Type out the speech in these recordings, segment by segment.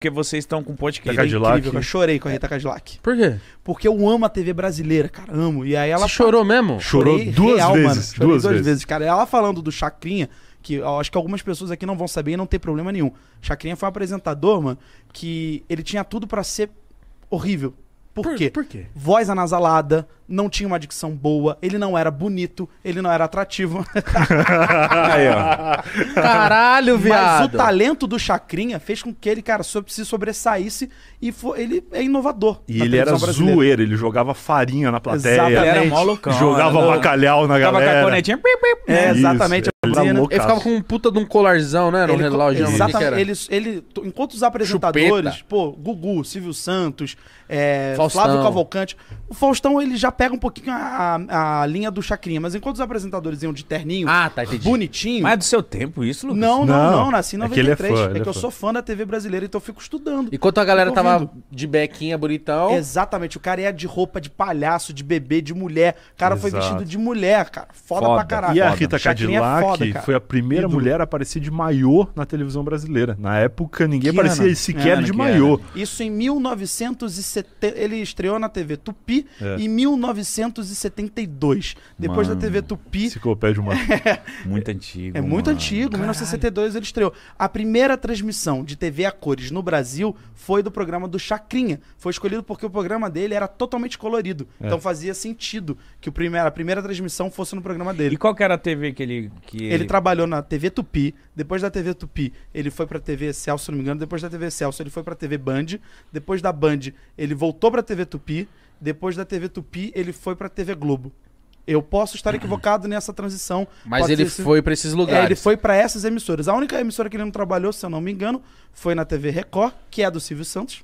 Porque vocês estão com um podcast tá incrível. É. Eu chorei com a Rita tá Cadillac. Por quê? Porque eu amo a TV brasileira, cara. Amo. E aí ela. Você chorou mesmo? Chorou duas real, vezes. Chorei duas, duas vezes. vezes. cara. Ela falando do Chacrinha, que eu acho que algumas pessoas aqui não vão saber e não tem problema nenhum. Chacrinha foi um apresentador, mano, que ele tinha tudo para ser horrível. Por, Por quê? Por quê? Voz anasalada, não tinha uma dicção boa, ele não era bonito, ele não era atrativo. Aí, ó. Caralho, viado. Mas o talento do Chacrinha fez com que ele, cara, se sobressaísse e foi, ele é inovador. E ele era zoeiro, ele jogava farinha na plateia. Exatamente. Ele era mó jogava não, bacalhau na jogava galera. Jogava caconetinha. É, exatamente. Isso, ele, ele ficava com um puta de um colarzão, né? ele, relógio. Exatamente. Ele, ele, enquanto os apresentadores, Chupeta. pô, Gugu, Silvio Santos, é, Flávio Cavalcante, o Faustão, ele já pega um pouquinho a, a, linha do chacrinha, mas enquanto os apresentadores iam de terninho, ah, tá, bonitinho. Mas é do seu tempo isso, Lucas? Não, não, não, não nasci em 93. É que, é fã, é, é que eu fã. sou fã da TV brasileira, então eu fico estudando. Enquanto a galera tava de bequinha bonitão. Exatamente, o cara ia é de roupa de palhaço, de bebê, de mulher. O cara Exato. foi vestido de mulher, cara. Foda, foda. pra caralho. E a Rita é Cadillac foda, foi a primeira mulher a aparecer de maiô na televisão brasileira. Na época ninguém que aparecia ano? sequer ano, de maiô. Isso em 1970, ele estreou na TV Tupi é. em 19 1972. Depois mano, da TV Tupi. de uma é, muito antigo. É muito mano. antigo. Em 1972 ele estreou. A primeira transmissão de TV a cores no Brasil foi do programa do Chacrinha. Foi escolhido porque o programa dele era totalmente colorido. É. Então fazia sentido que o primeiro, a primeira transmissão fosse no programa dele. E qual que era a TV que ele que ele... ele trabalhou na TV Tupi. Depois da TV Tupi, ele foi para TV Celso, se não me engano. Depois da TV Celso, ele foi para TV Band. Depois da Band, ele voltou para TV Tupi. Depois da TV Tupi, ele foi pra TV Globo. Eu posso estar uhum. equivocado nessa transição. Mas Pode ele ser- foi pra esses lugares. É, ele foi pra essas emissoras. A única emissora que ele não trabalhou, se eu não me engano, foi na TV Record, que é do Silvio Santos.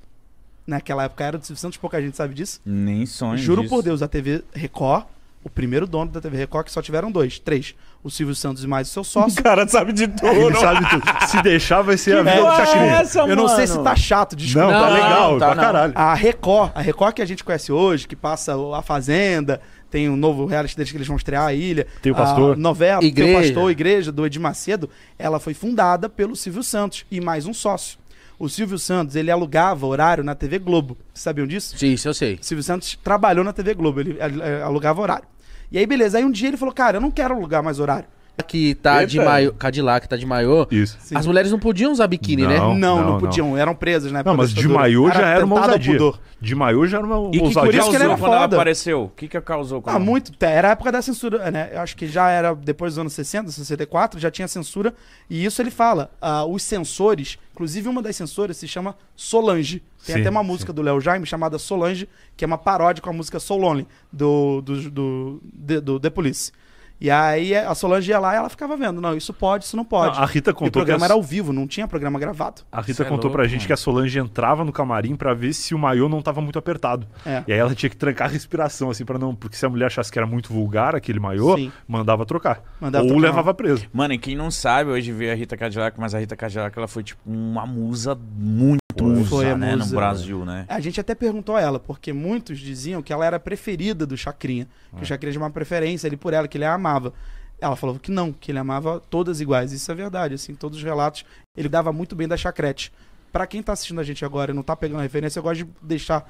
Naquela época era do Silvio Santos, pouca gente sabe disso. Nem sonho. Juro disso. por Deus, a TV Record o primeiro dono da TV Record, que só tiveram dois, três. O Silvio Santos e mais o seu sócio. O cara sabe de tudo. É, ele sabe tudo. Se deixar, vai ser que a vida do é Eu mano? não sei se tá chato, desculpa. Não, tá legal, tá, pra não. caralho. A Record, a Record que a gente conhece hoje, que passa A Fazenda, tem um novo reality deles que eles vão estrear, a Ilha. Tem o Pastor. A novela, igreja. Tem o Pastor, Igreja, do Edir Macedo. Ela foi fundada pelo Silvio Santos e mais um sócio. O Silvio Santos, ele alugava horário na TV Globo. Vocês sabiam disso? Sim, isso eu sei. O Silvio Santos trabalhou na TV Globo, ele eh, alugava horário. E aí, beleza. Aí um dia ele falou, cara, eu não quero alugar mais horário que tá Eita. de maiô, Cadillac tá de maiô, Isso. as Sim. mulheres não podiam usar biquíni, né? Não, não, não podiam, não. eram presas, né? Não, mas de maiô já era uma ousadia. De maiô já era uma e ousadia. Que, causou isso que ela era quando ela apareceu? O que que causou ah, muito, é, era a época da censura, né? Eu acho que já era depois dos anos 60, 64, já tinha censura, e isso ele fala, uh, os censores, inclusive uma das censoras se chama Solange. Tem sim, até uma música sim. do Léo Jaime chamada Solange, que é uma paródia com a música So Lonely, do, do, do, do, do The Police. E aí a Solange ia lá e ela ficava vendo. Não, isso pode, isso não pode. Não, a Rita contou. E o programa que a... era ao vivo, não tinha programa gravado. A Rita isso é contou é louco, pra gente mano. que a Solange entrava no camarim para ver se o maiô não tava muito apertado. É. E aí ela tinha que trancar a respiração, assim, para não. Porque se a mulher achasse que era muito vulgar aquele maiô, Sim. mandava trocar. Mandava Ou trocar levava preso. Mano, e quem não sabe hoje vê a Rita Cadillac, mas a Rita Cadillac ela foi tipo uma musa muito musa, foi a né, musa, no Brasil, né? A gente até perguntou a ela, porque muitos diziam que ela era a preferida do Chacrinha, que é. o Chacrinha tinha é uma preferência ali por ela, que ele a amava. Ela falou que não, que ele amava todas iguais. Isso é verdade, assim, todos os relatos. Ele dava muito bem da chacrete. Para quem tá assistindo a gente agora e não tá pegando a referência, eu gosto de deixar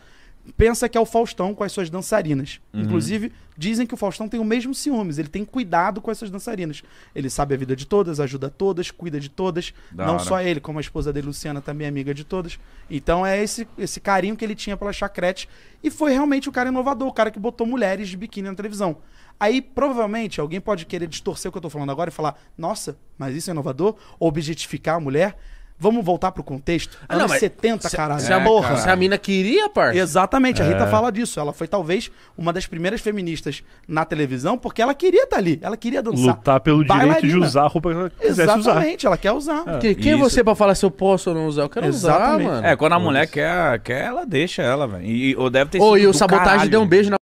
pensa que é o Faustão com as suas dançarinas. Uhum. Inclusive, dizem que o Faustão tem o mesmo ciúmes, ele tem cuidado com essas dançarinas. Ele sabe a vida de todas, ajuda todas, cuida de todas, da não hora. só ele, como a esposa dele, Luciana, também é amiga de todas. Então é esse, esse carinho que ele tinha pela chacrete e foi realmente o cara inovador, o cara que botou mulheres de biquíni na televisão. Aí, provavelmente, alguém pode querer distorcer o que eu tô falando agora e falar: nossa, mas isso é inovador? Objetificar a mulher? Vamos voltar pro contexto? Ah, Anos não, 70, se, caralho. Se a, porra. se a mina queria, parça. Exatamente, a Rita é. fala disso. Ela foi talvez uma das primeiras feministas na televisão porque ela queria estar tá ali, ela queria dançar. Lutar pelo Bailarina. direito de usar a roupa que ela quisesse Exatamente, usar. Exatamente, ela quer usar. É. quem é você pra falar se eu posso ou não usar? Eu quero Exatamente. usar, mano. É, quando a mulher quer, quer ela deixa ela, velho. E, ou deve ter sido. Ou e o sabotagem caralho. deu um beijo na